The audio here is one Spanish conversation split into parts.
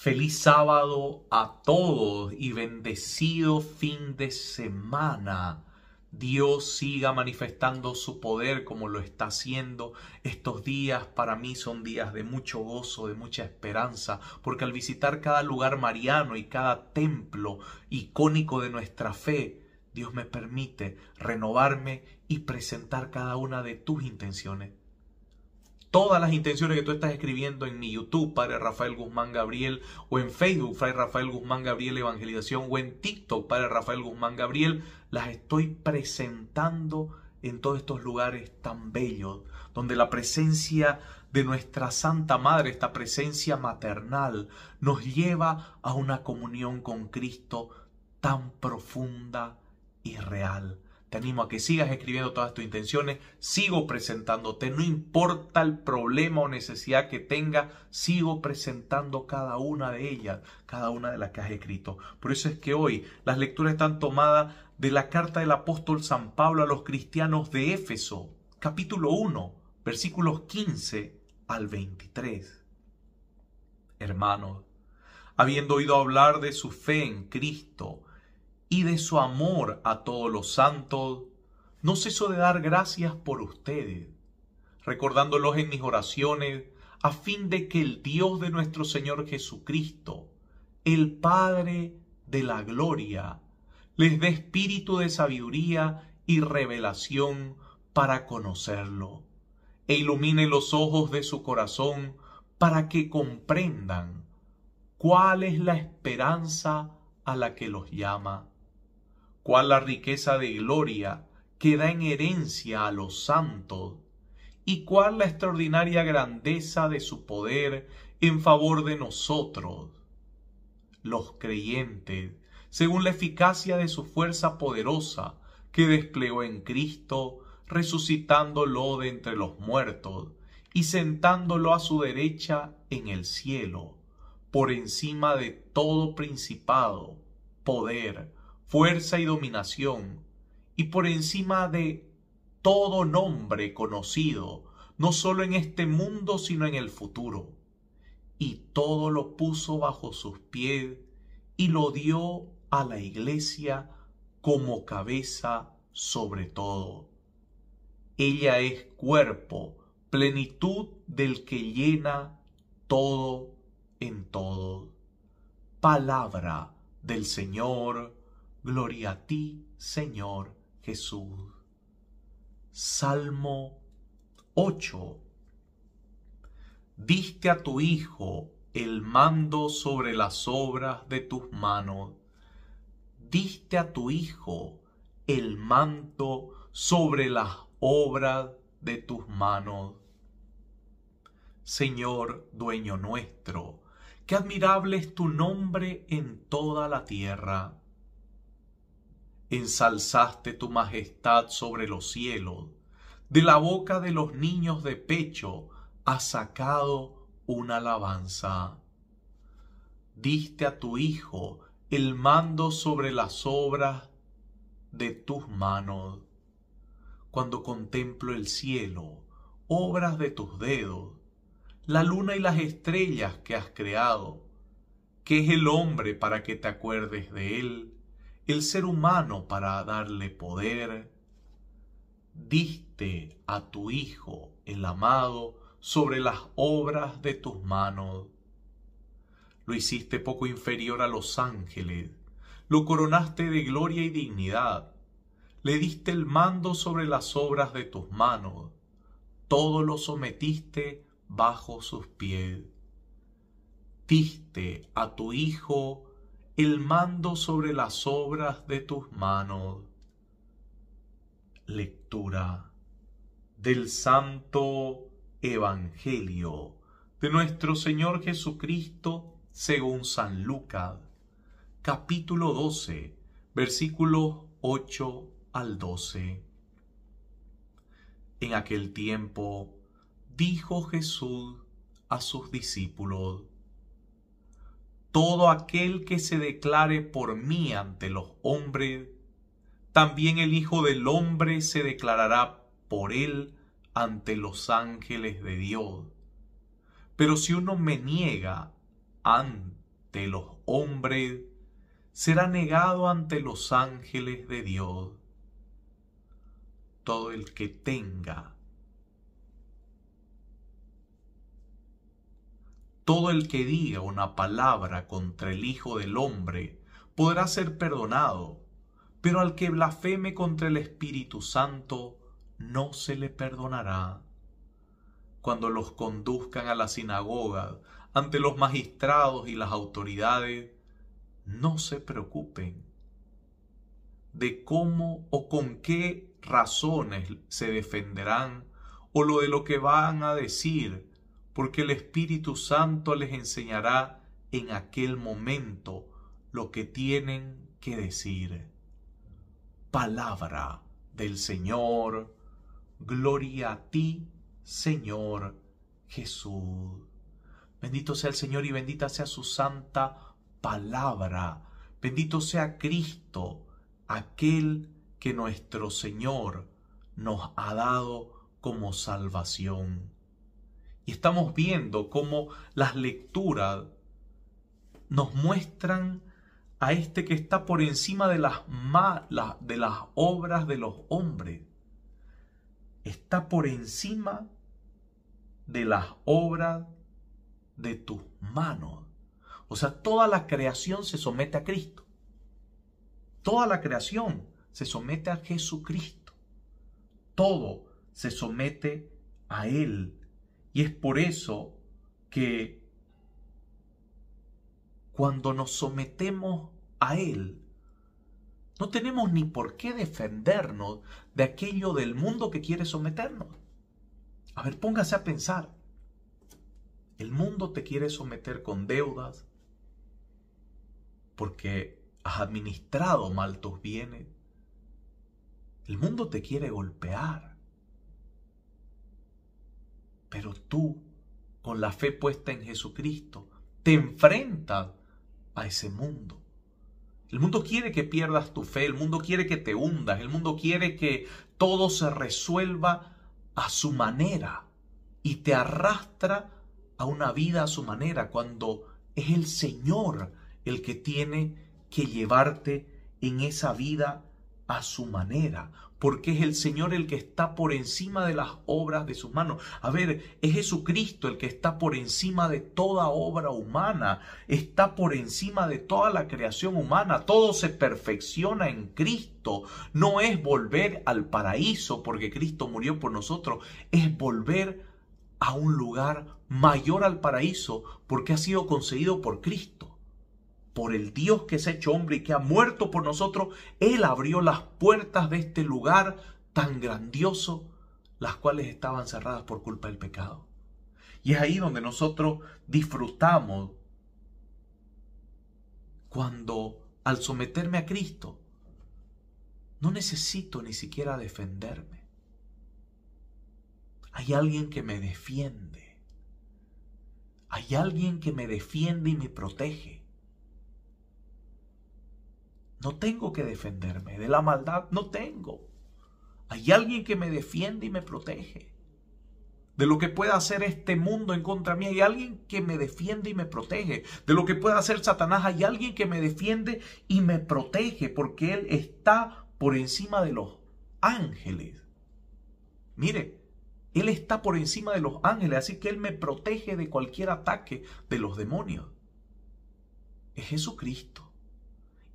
Feliz sábado a todos y bendecido fin de semana. Dios siga manifestando su poder como lo está haciendo. Estos días para mí son días de mucho gozo, de mucha esperanza, porque al visitar cada lugar mariano y cada templo icónico de nuestra fe, Dios me permite renovarme y presentar cada una de tus intenciones todas las intenciones que tú estás escribiendo en mi YouTube, Padre Rafael Guzmán Gabriel, o en Facebook, Fray Rafael Guzmán Gabriel Evangelización, o en TikTok, Padre Rafael Guzmán Gabriel, las estoy presentando en todos estos lugares tan bellos, donde la presencia de nuestra Santa Madre, esta presencia maternal, nos lleva a una comunión con Cristo tan profunda y real. Te animo a que sigas escribiendo todas tus intenciones, sigo presentándote, no importa el problema o necesidad que tenga, sigo presentando cada una de ellas, cada una de las que has escrito. Por eso es que hoy las lecturas están tomadas de la carta del apóstol San Pablo a los cristianos de Éfeso, capítulo 1, versículos 15 al 23. Hermanos, habiendo oído hablar de su fe en Cristo, y de su amor a todos los santos, no ceso de dar gracias por ustedes, recordándolos en mis oraciones, a fin de que el Dios de nuestro Señor Jesucristo, el Padre de la Gloria, les dé espíritu de sabiduría y revelación para conocerlo, e ilumine los ojos de su corazón para que comprendan cuál es la esperanza a la que los llama ¿Cuál la riqueza de gloria que da en herencia a los santos, y cuál la extraordinaria grandeza de su poder en favor de nosotros, los creyentes, según la eficacia de su fuerza poderosa que desplegó en Cristo, resucitándolo de entre los muertos y sentándolo a su derecha en el cielo, por encima de todo principado, poder, fuerza y dominación, y por encima de todo nombre conocido, no solo en este mundo, sino en el futuro. Y todo lo puso bajo sus pies y lo dio a la iglesia como cabeza sobre todo. Ella es cuerpo, plenitud del que llena todo en todo. Palabra del Señor. Gloria a ti, Señor Jesús. Salmo 8. Diste a tu Hijo el mando sobre las obras de tus manos. Diste a tu Hijo el manto sobre las obras de tus manos. Señor, dueño nuestro, qué admirable es tu nombre en toda la tierra ensalzaste tu majestad sobre los cielos, de la boca de los niños de pecho has sacado una alabanza. Diste a tu Hijo el mando sobre las obras de tus manos. Cuando contemplo el cielo, obras de tus dedos, la luna y las estrellas que has creado, ¿qué es el hombre para que te acuerdes de él? el ser humano para darle poder. Diste a tu Hijo el amado sobre las obras de tus manos. Lo hiciste poco inferior a los ángeles, lo coronaste de gloria y dignidad, le diste el mando sobre las obras de tus manos, todo lo sometiste bajo sus pies. Diste a tu Hijo el mando sobre las obras de tus manos. Lectura del Santo Evangelio de nuestro Señor Jesucristo según San Lucas, capítulo 12, versículos 8 al 12. En aquel tiempo dijo Jesús a sus discípulos, todo aquel que se declare por mí ante los hombres, también el Hijo del Hombre se declarará por él ante los ángeles de Dios. Pero si uno me niega ante los hombres, será negado ante los ángeles de Dios. Todo el que tenga Todo el que diga una palabra contra el Hijo del Hombre podrá ser perdonado, pero al que blasfeme contra el Espíritu Santo no se le perdonará. Cuando los conduzcan a la sinagoga, ante los magistrados y las autoridades, no se preocupen de cómo o con qué razones se defenderán o lo de lo que van a decir porque el Espíritu Santo les enseñará en aquel momento lo que tienen que decir. Palabra del Señor, gloria a ti, Señor Jesús. Bendito sea el Señor y bendita sea su santa palabra. Bendito sea Cristo, aquel que nuestro Señor nos ha dado como salvación. Y estamos viendo cómo las lecturas nos muestran a este que está por encima de las de las obras de los hombres. Está por encima de las obras de tus manos. O sea, toda la creación se somete a Cristo. Toda la creación se somete a Jesucristo. Todo se somete a Él. Y es por eso que cuando nos sometemos a Él, no tenemos ni por qué defendernos de aquello del mundo que quiere someternos. A ver, póngase a pensar. El mundo te quiere someter con deudas porque has administrado mal tus bienes. El mundo te quiere golpear pero tú, con la fe puesta en Jesucristo, te enfrentas a ese mundo. El mundo quiere que pierdas tu fe, el mundo quiere que te hundas, el mundo quiere que todo se resuelva a su manera y te arrastra a una vida a su manera cuando es el Señor el que tiene que llevarte en esa vida a su manera porque es el Señor el que está por encima de las obras de sus manos. A ver, es Jesucristo el que está por encima de toda obra humana, está por encima de toda la creación humana, todo se perfecciona en Cristo, no es volver al paraíso porque Cristo murió por nosotros, es volver a un lugar mayor al paraíso porque ha sido conseguido por Cristo por el Dios que se hecho hombre y que ha muerto por nosotros, Él abrió las puertas de este lugar tan grandioso, las cuales estaban cerradas por culpa del pecado. Y es ahí donde nosotros disfrutamos cuando al someterme a Cristo, no necesito ni siquiera defenderme. Hay alguien que me defiende. Hay alguien que me defiende y me protege. No tengo que defenderme. De la maldad no tengo. Hay alguien que me defiende y me protege. De lo que pueda hacer este mundo en contra mí, hay alguien que me defiende y me protege. De lo que pueda hacer Satanás, hay alguien que me defiende y me protege, porque Él está por encima de los ángeles. Mire, Él está por encima de los ángeles, así que Él me protege de cualquier ataque de los demonios. Es Jesucristo.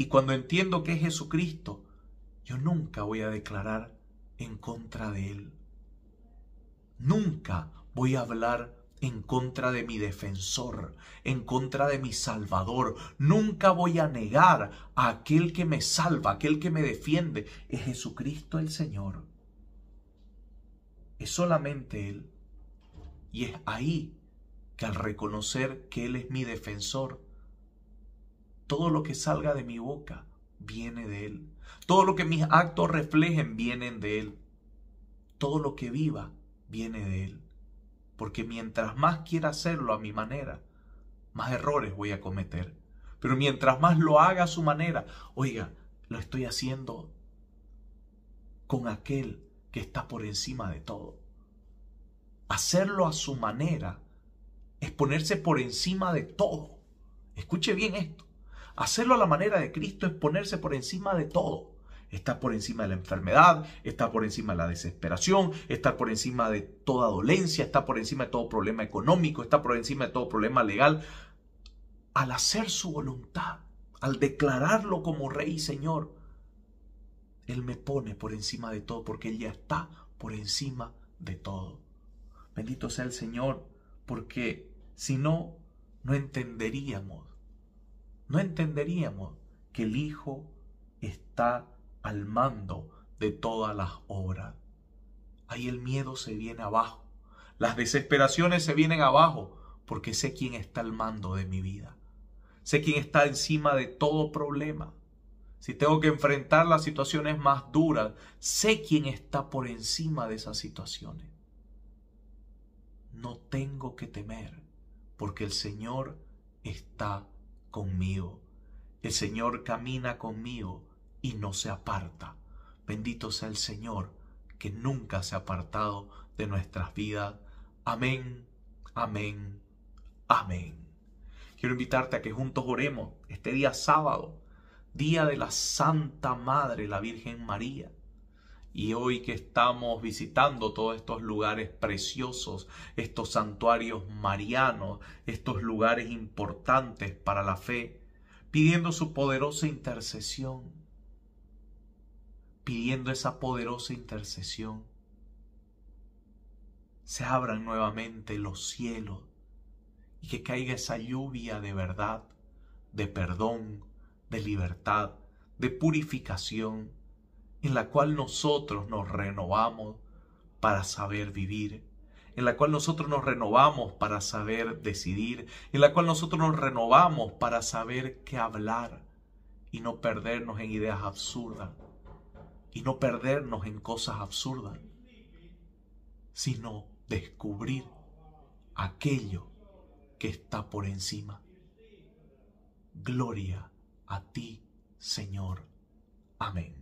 Y cuando entiendo que es Jesucristo, yo nunca voy a declarar en contra de Él. Nunca voy a hablar en contra de mi defensor, en contra de mi salvador. Nunca voy a negar a aquel que me salva, aquel que me defiende. Es Jesucristo el Señor. Es solamente Él. Y es ahí que al reconocer que Él es mi defensor, todo lo que salga de mi boca viene de Él. Todo lo que mis actos reflejen vienen de Él. Todo lo que viva viene de Él. Porque mientras más quiera hacerlo a mi manera, más errores voy a cometer. Pero mientras más lo haga a su manera, oiga, lo estoy haciendo con aquel que está por encima de todo. Hacerlo a su manera es ponerse por encima de todo. Escuche bien esto. Hacerlo a la manera de Cristo es ponerse por encima de todo. Está por encima de la enfermedad, está por encima de la desesperación, está por encima de toda dolencia, está por encima de todo problema económico, está por encima de todo problema legal. Al hacer su voluntad, al declararlo como Rey y Señor, Él me pone por encima de todo porque Él ya está por encima de todo. Bendito sea el Señor, porque si no, no entenderíamos no entenderíamos que el Hijo está al mando de todas las obras. Ahí el miedo se viene abajo, las desesperaciones se vienen abajo, porque sé quién está al mando de mi vida. Sé quién está encima de todo problema. Si tengo que enfrentar las situaciones más duras, sé quién está por encima de esas situaciones. No tengo que temer, porque el Señor está conmigo. El Señor camina conmigo y no se aparta. Bendito sea el Señor, que nunca se ha apartado de nuestras vidas. Amén, amén, amén. Quiero invitarte a que juntos oremos este día sábado, día de la Santa Madre, la Virgen María. Y hoy que estamos visitando todos estos lugares preciosos, estos santuarios marianos, estos lugares importantes para la fe, pidiendo su poderosa intercesión, pidiendo esa poderosa intercesión, se abran nuevamente los cielos y que caiga esa lluvia de verdad, de perdón, de libertad, de purificación, en la cual nosotros nos renovamos para saber vivir, en la cual nosotros nos renovamos para saber decidir, en la cual nosotros nos renovamos para saber qué hablar y no perdernos en ideas absurdas y no perdernos en cosas absurdas, sino descubrir aquello que está por encima. Gloria a ti, Señor. Amén.